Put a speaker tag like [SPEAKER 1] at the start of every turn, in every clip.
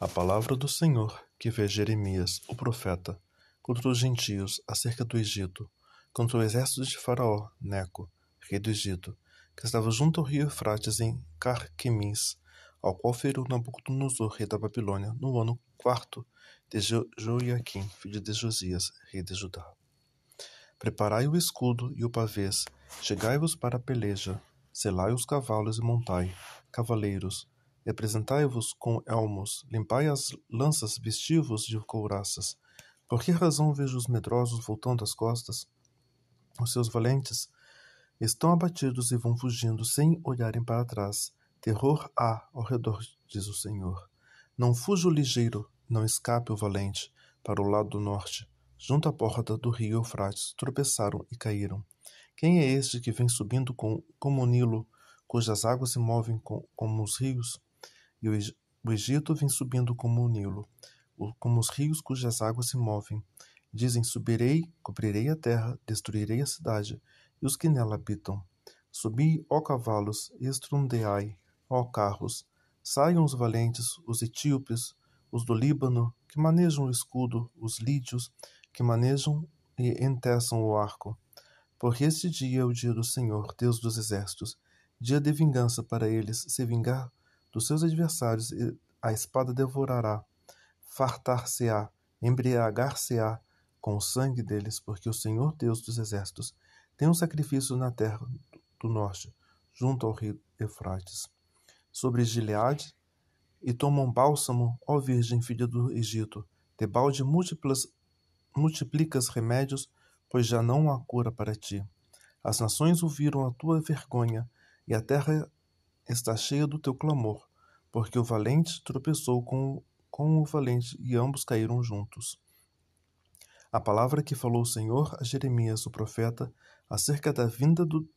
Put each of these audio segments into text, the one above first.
[SPEAKER 1] a palavra do Senhor que fez Jeremias, o profeta, contra os gentios acerca do Egito, contra o exército de Faraó, Neco, rei do Egito, que estava junto ao rio Eufrates em Carquemis, ao qual feriu Nabucodonosor, rei da Babilônia, no ano quarto de Joiaquim, filho de Josias, rei de Judá. Preparai o escudo e o pavês, chegai-vos para a peleja, selai os cavalos e montai, cavaleiros, Representai-vos com elmos, limpai as lanças, vestivos de couraças. Por que razão vejo os medrosos voltando as costas? Os seus valentes estão abatidos e vão fugindo sem olharem para trás. Terror há ao redor, diz o Senhor. Não fuja o ligeiro, não escape o valente, para o lado do norte. Junto à porta do rio Eufrates, tropeçaram e caíram. Quem é este que vem subindo com, como o Nilo, cujas águas se movem com, como os rios? e o Egito vem subindo como o Nilo, como os rios cujas águas se movem. Dizem: Subirei, cobrirei a terra, destruirei a cidade e os que nela habitam. Subi, ó cavalos, estrondeai, ó carros. Saiam os valentes, os etíopes, os do Líbano, que manejam o escudo, os lídios, que manejam e enteçam o arco. Porque este dia é o dia do Senhor, Deus dos exércitos, dia de vingança para eles, se vingar dos seus adversários a espada devorará, fartar-se-á, embriagar-se-á com o sangue deles, porque o Senhor Deus dos exércitos tem um sacrifício na terra do norte, junto ao rio Eufrates, sobre Gileade, e toma um bálsamo, ó Virgem, filha do Egito, debalde múltiplas, multiplicas remédios, pois já não há cura para ti. As nações ouviram a tua vergonha, e a terra está cheia do teu clamor porque o valente tropeçou com, com o valente e ambos caíram juntos. A palavra que falou o Senhor a Jeremias, o profeta, acerca da vinda do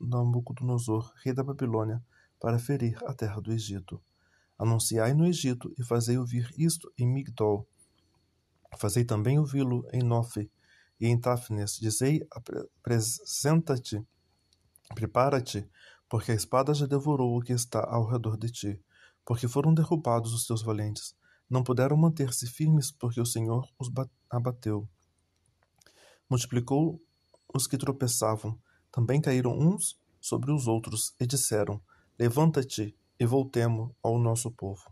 [SPEAKER 1] Nabucodonosor, rei da Babilônia, para ferir a terra do Egito. Anunciai no Egito e fazei ouvir isto em Migdol. Fazei também ouvi-lo em Nofe e em Tafnes. Dizei: apresenta-te, prepara-te, porque a espada já devorou o que está ao redor de ti porque foram derrubados os seus valentes. Não puderam manter-se firmes, porque o Senhor os abateu. Multiplicou os que tropeçavam. Também caíram uns sobre os outros, e disseram: Levanta-te e voltemo ao nosso povo,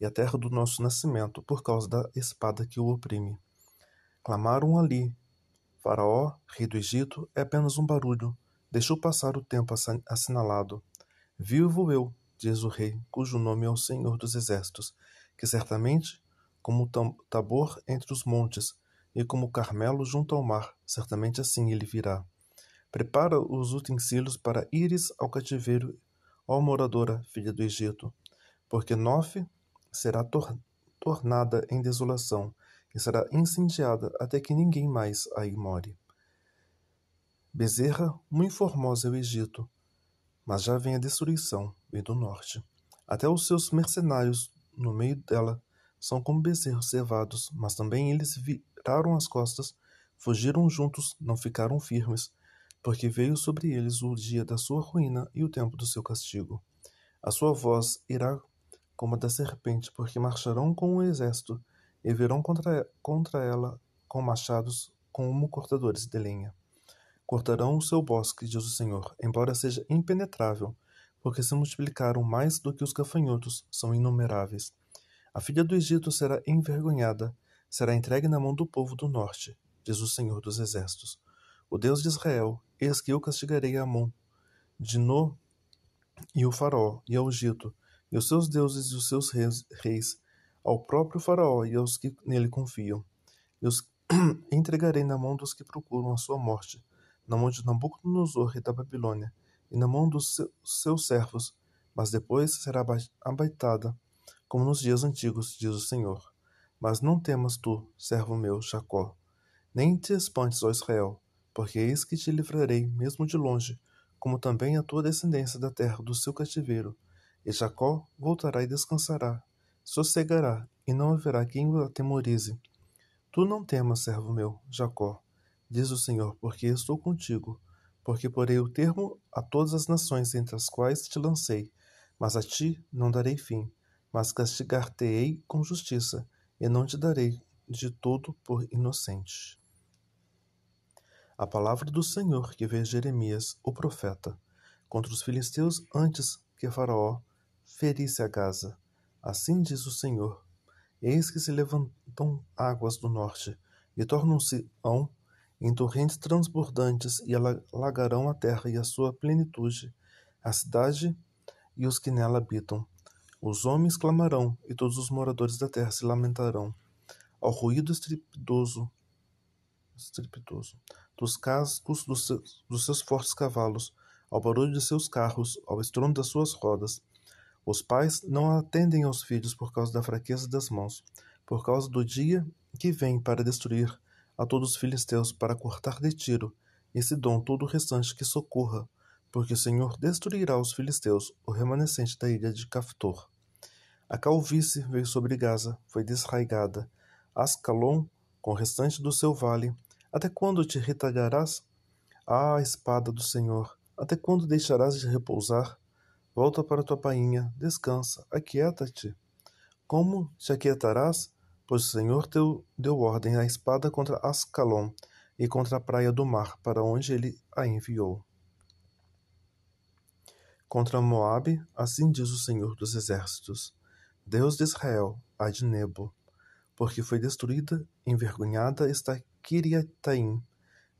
[SPEAKER 1] e à terra do nosso nascimento, por causa da espada que o oprime. Clamaram ali: Faraó, rei do Egito, é apenas um barulho. Deixou passar o tempo assinalado. Vivo eu, diz o rei, cujo nome é o Senhor dos Exércitos, que certamente, como Tabor entre os montes, e como Carmelo junto ao mar, certamente assim ele virá. Prepara os utensílios para ires ao cativeiro, ó moradora, filha do Egito, porque Nofe será tor tornada em desolação e será incendiada até que ninguém mais aí more. Bezerra, muito formosa é o Egito, mas já vem a destruição e do norte. Até os seus mercenários, no meio dela, são como bezerros cevados, mas também eles viraram as costas, fugiram juntos, não ficaram firmes, porque veio sobre eles o dia da sua ruína e o tempo do seu castigo. A sua voz irá como a da serpente, porque marcharão com o um exército e virão contra, contra ela com machados, como cortadores de lenha. Cortarão o seu bosque, diz o Senhor, embora seja impenetrável, porque se multiplicaram mais do que os gafanhotos, são inumeráveis. A filha do Egito será envergonhada, será entregue na mão do povo do norte, diz o Senhor dos Exércitos. O Deus de Israel, eis que eu castigarei a Amon, Dinô e o faraó, e ao Egito, e os seus deuses e os seus reis, reis ao próprio faraó e aos que nele confiam. E os entregarei na mão dos que procuram a sua morte, na mão de Nabucodonosor, e da Babilônia, e na mão dos seus servos, mas depois será abaitada, como nos dias antigos, diz o Senhor. Mas não temas tu, servo meu, Jacó, nem te espantes, ó Israel, porque eis que te livrarei, mesmo de longe, como também a tua descendência da terra do seu cativeiro. E Jacó voltará e descansará, sossegará, e não haverá quem o atemorize. Tu não temas, servo meu, Jacó, diz o Senhor, porque estou contigo porque porei o termo a todas as nações entre as quais te lancei, mas a ti não darei fim, mas castigar-te-ei com justiça, e não te darei de todo por inocente. A palavra do Senhor que veio Jeremias, o profeta, contra os filisteus antes que Faraó ferisse a Gaza. Assim diz o Senhor: Eis que se levantam águas do norte, e tornam-se ão em torrentes transbordantes e alagarão a terra e a sua plenitude, a cidade e os que nela habitam. Os homens clamarão, e todos os moradores da terra se lamentarão. Ao ruído estrepitoso dos cascos dos seus, dos seus fortes cavalos, ao barulho de seus carros, ao estrondo das suas rodas. Os pais não atendem aos filhos por causa da fraqueza das mãos, por causa do dia que vem para destruir a todos os filisteus para cortar de tiro, e dão todo o restante que socorra, porque o Senhor destruirá os filisteus, o remanescente da ilha de Caftor. A calvície veio sobre Gaza, foi desraigada. Ascalon, com o restante do seu vale, até quando te retalharás? Ah, espada do Senhor, até quando deixarás de repousar? Volta para tua painha, descansa, aquieta-te. Como te aquietarás? Pois o Senhor deu, deu ordem à espada contra Ascalon e contra a praia do mar, para onde ele a enviou. Contra Moabe, assim diz o Senhor dos Exércitos, Deus de Israel, a de Nebo, porque foi destruída, envergonhada está Kiriataim,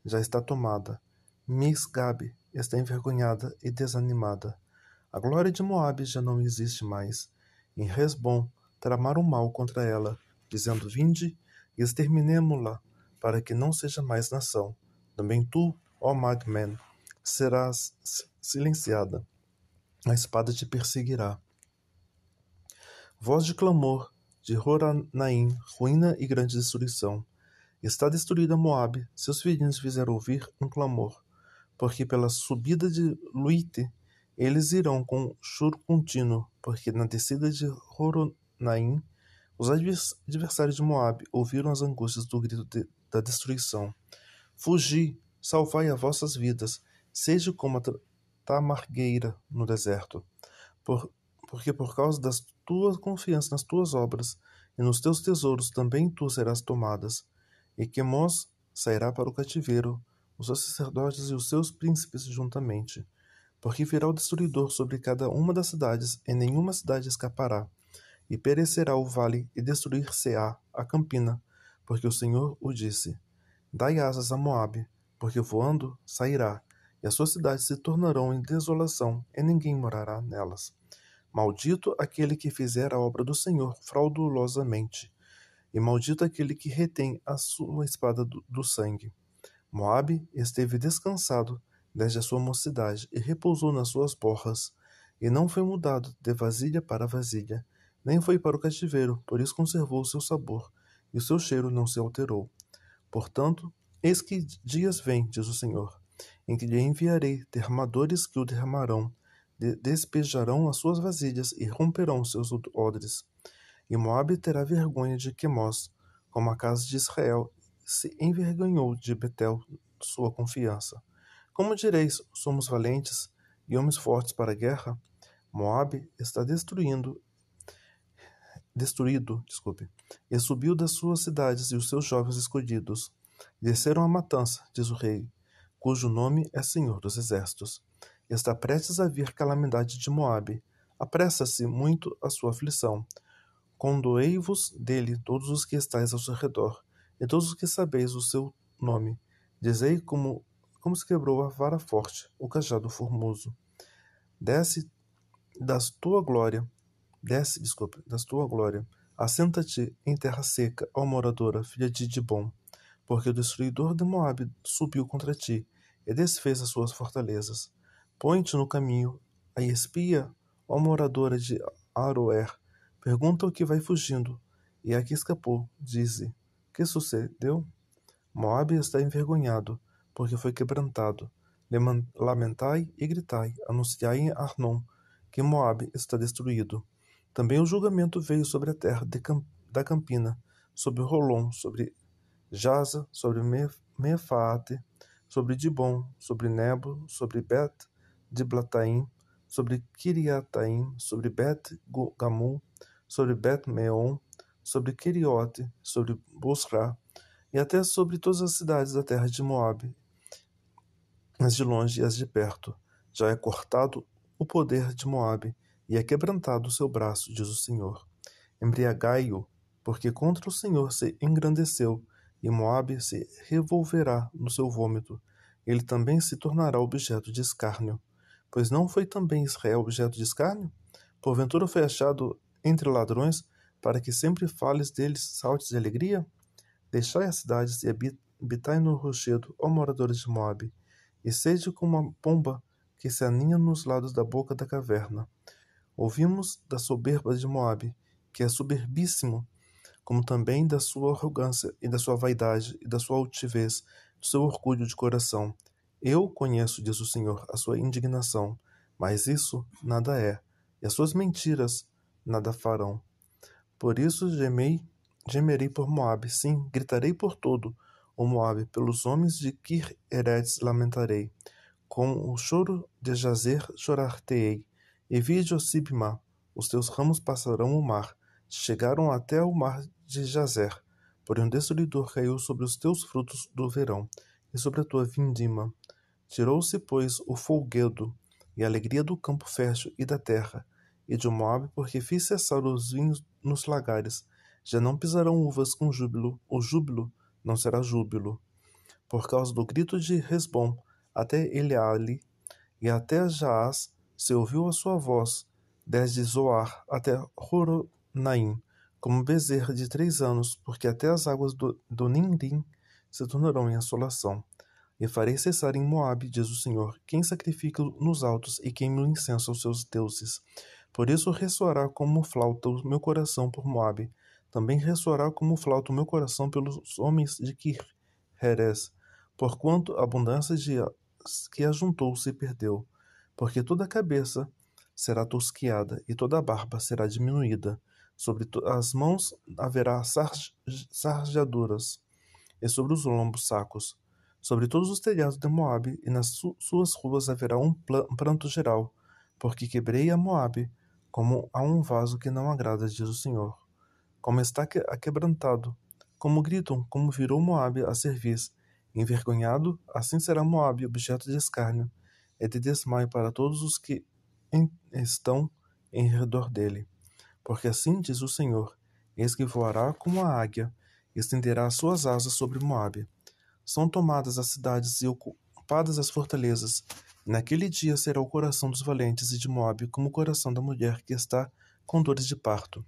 [SPEAKER 1] já está tomada, Misgabe está envergonhada e desanimada. A glória de Moabe já não existe mais. Em Resbom, tramaram mal contra ela dizendo: Vinde e exterminemo-la, para que não seja mais nação. Também tu, ó Magmen, serás silenciada. A espada te perseguirá. Voz de clamor de Roranaim, ruína e grande destruição. Está destruída Moabe, seus filhinhos fizeram ouvir um clamor, porque pela subida de Luite eles irão com choro contínuo, porque na descida de Horonaim os adversários de Moab ouviram as angústias do grito de, da destruição. Fugi, salvai as vossas vidas, seja como a tamargueira no deserto. Por, porque por causa da tua confiança nas tuas obras e nos teus tesouros também tu serás tomadas. E Quemos sairá para o cativeiro, os seus sacerdotes e os seus príncipes juntamente. Porque virá o destruidor sobre cada uma das cidades, e nenhuma cidade escapará e perecerá o vale, e destruir-se-á a campina, porque o Senhor o disse. Dai asas a Moabe, porque voando sairá, e as suas cidades se tornarão em desolação, e ninguém morará nelas. Maldito aquele que fizer a obra do Senhor fraudulosamente, e maldito aquele que retém a sua espada do, do sangue. Moabe esteve descansado desde a sua mocidade e repousou nas suas borras, e não foi mudado de vasilha para vasilha, nem foi para o cativeiro, por isso conservou o seu sabor, e o seu cheiro não se alterou. Portanto, eis que dias vêm, diz o Senhor, em que lhe enviarei derramadores que o derramarão, de despejarão as suas vasilhas e romperão seus odres. E Moabe terá vergonha de Quemos, como a casa de Israel se envergonhou de Betel, sua confiança. Como direis, somos valentes e homens fortes para a guerra? Moabe está destruindo destruído, desculpe, e subiu das suas cidades e os seus jovens escondidos. Desceram à matança, diz o rei, cujo nome é Senhor dos Exércitos. Está prestes a vir calamidade de Moabe. Apressa-se muito a sua aflição. Condoei-vos dele todos os que estáis ao seu redor, e todos os que sabeis o seu nome. Dizei como, como se quebrou a vara forte, o cajado formoso. Desce da tua glória Desce, desculpa, da tua glória. Assenta-te em terra seca, ó moradora, filha de Dibon, porque o destruidor de Moabe subiu contra ti e desfez as suas fortalezas. Põe-te no caminho, aí espia, ó moradora de Aroer. Pergunta o que vai fugindo, e a que escapou, dize: Que sucedeu? Moabe está envergonhado, porque foi quebrantado. Lamentai e gritai, anunciai em Arnon que Moabe está destruído. Também o julgamento veio sobre a terra Camp da Campina, sobre Rolon, sobre Jaza, sobre Mefaate, sobre Dibon, sobre Nebo, sobre Bet de Blataim, sobre Kiriataim, sobre Bet Gamul, sobre Bet Meon, sobre Keriote, sobre Bosra, e até sobre todas as cidades da terra de Moabe, as de longe e as de perto. Já é cortado o poder de Moabe, e é quebrantado o seu braço, diz o Senhor. Embriagai-o, porque contra o Senhor se engrandeceu, e Moabe se revolverá no seu vômito. Ele também se tornará objeto de escárnio. Pois não foi também Israel objeto de escárnio? Porventura foi achado entre ladrões, para que sempre fales deles saltes de alegria? Deixai as cidades e habitai no rochedo, ó moradores de Moabe, e sede como uma pomba que se aninha nos lados da boca da caverna. Ouvimos da soberba de Moabe, que é soberbíssimo, como também da sua arrogância e da sua vaidade e da sua altivez, do seu orgulho de coração. Eu conheço, diz o Senhor, a sua indignação, mas isso nada é, e as suas mentiras nada farão. Por isso gemei, gemerei por Moabe, sim, gritarei por todo o Moabe, pelos homens de Kir Heredes lamentarei. Com o choro de jazer chorar-te-ei, Evide o Sibma, os teus ramos passarão o mar, chegaram até o mar de Jazer, porém um destruidor caiu sobre os teus frutos do verão, e sobre a tua vindima. Tirou-se, pois, o folguedo, e a alegria do campo fértil e da terra, e de Moabe, porque fiz cessar os vinhos nos lagares. Já não pisarão uvas com júbilo, o júbilo não será júbilo. Por causa do grito de Resbom, até Eleali, e até Jaaz se ouviu a sua voz, desde Zoar até Horonaim, como bezerra de três anos, porque até as águas do, do Nindim se tornarão em assolação. E farei cessar em Moabe, diz o Senhor, quem sacrifica nos altos e quem o incenso aos seus deuses. Por isso ressoará como flauta o meu coração por Moabe, também ressoará como flauta o meu coração pelos homens de Kir, Heres, porquanto a abundância de que ajuntou se perdeu porque toda a cabeça será tosquiada e toda a barba será diminuída. Sobre as mãos haverá sarj sarjaduras, e sobre os lombos sacos. Sobre todos os telhados de Moabe, e nas su suas ruas haverá um, um pranto geral, porque quebrei a Moabe, como a um vaso que não agrada, diz o Senhor. Como está que como gritam, como virou Moabe a cerviz. Envergonhado, assim será Moabe, objeto de escárnio é de desmaio para todos os que em, estão em redor dele. Porque assim diz o Senhor: Eis que voará como a águia, estenderá suas asas sobre Moabe. São tomadas as cidades e ocupadas as fortalezas. Naquele dia será o coração dos valentes e de Moabe como o coração da mulher que está com dores de parto.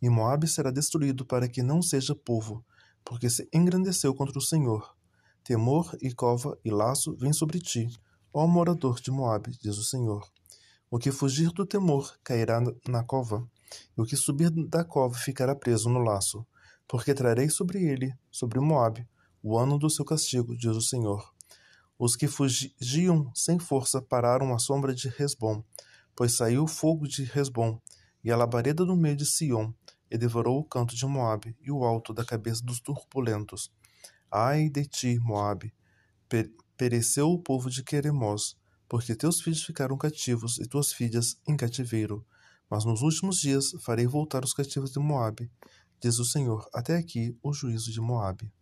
[SPEAKER 1] E Moabe será destruído para que não seja povo, porque se engrandeceu contra o Senhor. Temor e cova e laço vêm sobre ti, Ó morador de Moabe, diz o Senhor, o que fugir do temor cairá na cova, e o que subir da cova ficará preso no laço, porque trarei sobre ele, sobre Moabe, o ano do seu castigo, diz o Senhor. Os que fugiam sem força pararam à sombra de Resbom, pois saiu o fogo de Resbom, e a labareda no meio de Sião, e devorou o canto de Moabe e o alto da cabeça dos turbulentos. Ai de ti, Moabe, pereceu o povo de Queremos, porque teus filhos ficaram cativos e tuas filhas em cativeiro. Mas nos últimos dias farei voltar os cativos de Moabe, diz o Senhor, até aqui o juízo de Moabe.